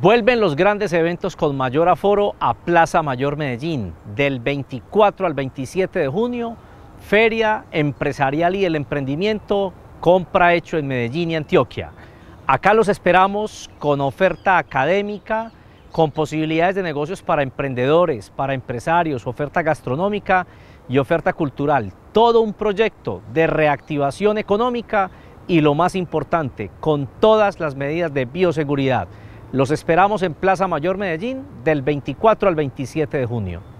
Vuelven los grandes eventos con mayor aforo a Plaza Mayor Medellín. Del 24 al 27 de junio, Feria Empresarial y el Emprendimiento, compra hecho en Medellín y Antioquia. Acá los esperamos con oferta académica, con posibilidades de negocios para emprendedores, para empresarios, oferta gastronómica y oferta cultural. Todo un proyecto de reactivación económica y lo más importante, con todas las medidas de bioseguridad. Los esperamos en Plaza Mayor Medellín del 24 al 27 de junio.